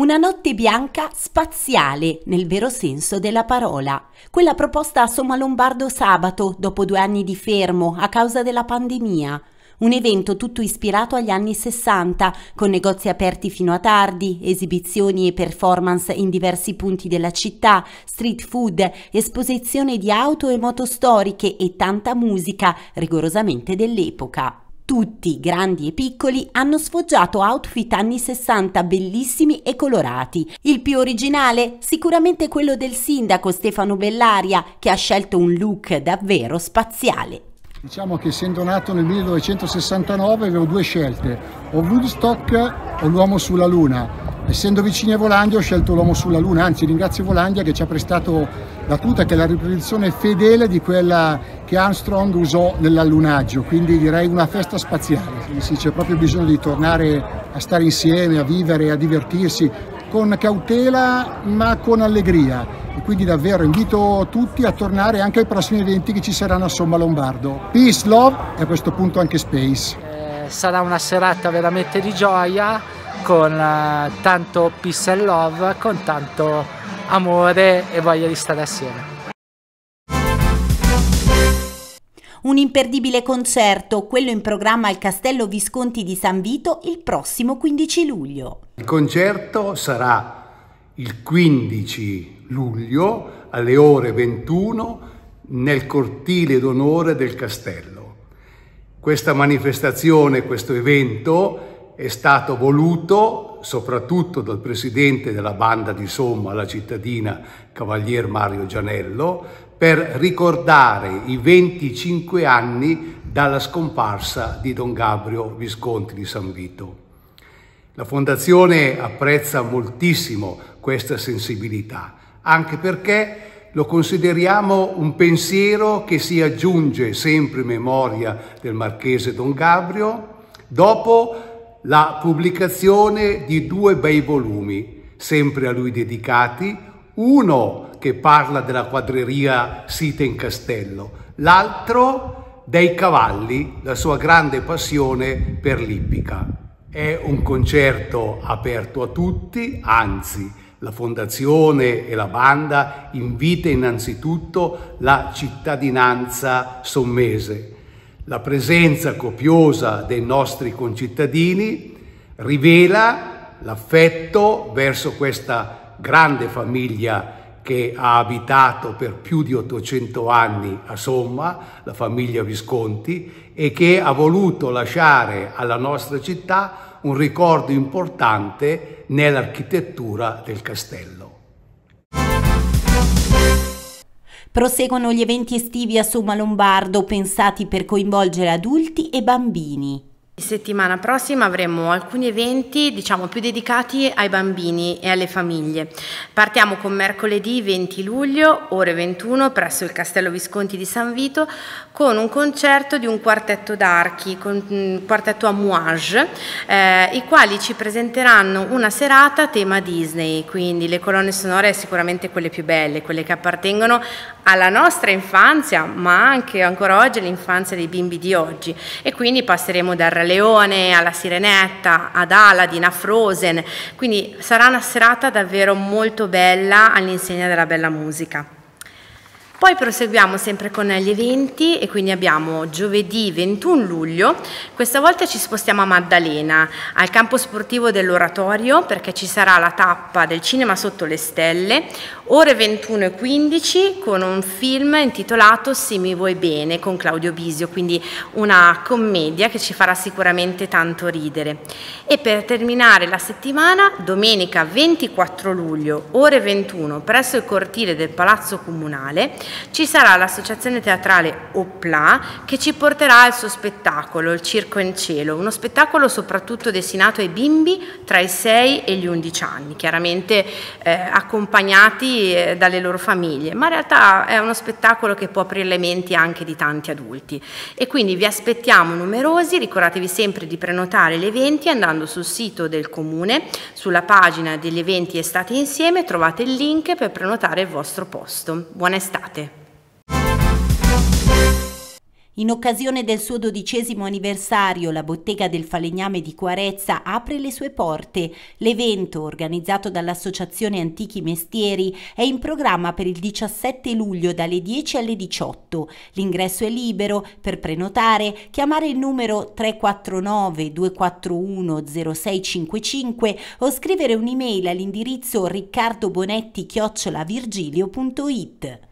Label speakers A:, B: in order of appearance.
A: Una notte bianca spaziale, nel vero senso della parola. Quella proposta a Somma Lombardo sabato, dopo due anni di fermo, a causa della pandemia. Un evento tutto ispirato agli anni 60, con negozi aperti fino a tardi, esibizioni e performance in diversi punti della città, street food, esposizione di auto e moto storiche e tanta musica, rigorosamente dell'epoca. Tutti, grandi e piccoli, hanno sfoggiato outfit anni 60 bellissimi e colorati. Il più originale? Sicuramente quello del sindaco Stefano Bellaria, che ha scelto un look davvero spaziale.
B: Diciamo che essendo nato nel 1969 avevo due scelte, o Woodstock o l'uomo sulla luna Essendo vicini a Volandia ho scelto l'uomo sulla luna, anzi ringrazio Volandia che ci ha prestato la tuta che è la riproduzione fedele di quella che Armstrong usò nell'allunaggio, quindi direi una festa spaziale. Sì, c'è proprio bisogno di tornare a stare insieme, a vivere, a divertirsi con cautela ma con allegria e quindi davvero invito tutti a tornare anche ai prossimi eventi che ci saranno a Somma Lombardo. Peace, love e a questo punto anche space. Eh, sarà una serata veramente di gioia con eh, tanto peace and love, con tanto amore e voglia di stare assieme.
A: Un imperdibile concerto, quello in programma al Castello Visconti di San Vito il prossimo 15 luglio.
C: Il concerto sarà il 15 luglio alle ore 21 nel cortile d'onore del castello. Questa manifestazione, questo evento è stato voluto soprattutto dal presidente della banda di Somma, la cittadina, Cavalier Mario Gianello, per ricordare i 25 anni dalla scomparsa di Don Gabrio Visconti di San Vito. La Fondazione apprezza moltissimo questa sensibilità, anche perché lo consideriamo un pensiero che si aggiunge sempre in memoria del marchese Don Gabrio dopo la pubblicazione di due bei volumi, sempre a lui dedicati, uno che parla della quadreria sita in castello, l'altro dei cavalli, la sua grande passione per l'ippica. È un concerto aperto a tutti, anzi la fondazione e la banda invita innanzitutto la cittadinanza sommese la presenza copiosa dei nostri concittadini rivela l'affetto verso questa grande famiglia che ha abitato per più di 800 anni a Somma, la famiglia Visconti, e che ha voluto lasciare alla nostra città un ricordo importante nell'architettura del castello.
A: Proseguono gli eventi estivi a Soma Lombardo pensati per coinvolgere adulti e bambini.
D: Settimana prossima avremo alcuni eventi diciamo più dedicati ai bambini e alle famiglie. Partiamo con mercoledì 20 luglio ore 21 presso il Castello Visconti di San Vito con un concerto di un quartetto d'archi, un mm, quartetto a mouage, eh, i quali ci presenteranno una serata a tema Disney, quindi le colonne sonore sicuramente quelle più belle, quelle che appartengono alla nostra infanzia, ma anche ancora oggi all'infanzia dei bimbi di oggi e quindi passeremo dal realismo Leone, alla Sirenetta, ad Aladdin, a Frozen, quindi sarà una serata davvero molto bella all'insegna della bella musica. Poi proseguiamo sempre con gli eventi e quindi abbiamo giovedì 21 luglio, questa volta ci spostiamo a Maddalena, al campo sportivo dell'oratorio perché ci sarà la tappa del cinema sotto le stelle, ore 21 e 15 con un film intitolato Se mi vuoi bene con Claudio Bisio, quindi una commedia che ci farà sicuramente tanto ridere. E per terminare la settimana, domenica 24 luglio, ore 21 presso il cortile del Palazzo Comunale, ci sarà l'associazione teatrale Opla che ci porterà al suo spettacolo, il Circo in Cielo, uno spettacolo soprattutto destinato ai bimbi tra i 6 e gli 11 anni, chiaramente eh, accompagnati eh, dalle loro famiglie, ma in realtà è uno spettacolo che può aprire le menti anche di tanti adulti. E quindi vi aspettiamo numerosi, ricordatevi sempre di prenotare gli eventi andando sul sito del comune, sulla pagina degli eventi Estate Insieme trovate il link per prenotare il vostro posto. Buona estate!
A: In occasione del suo dodicesimo anniversario, la bottega del falegname di Quarezza apre le sue porte. L'evento, organizzato dall'Associazione Antichi Mestieri, è in programma per il 17 luglio dalle 10 alle 18. L'ingresso è libero. Per prenotare, chiamare il numero 349 241 0655 o scrivere un'email all'indirizzo riccardobonetti-virgilio.it.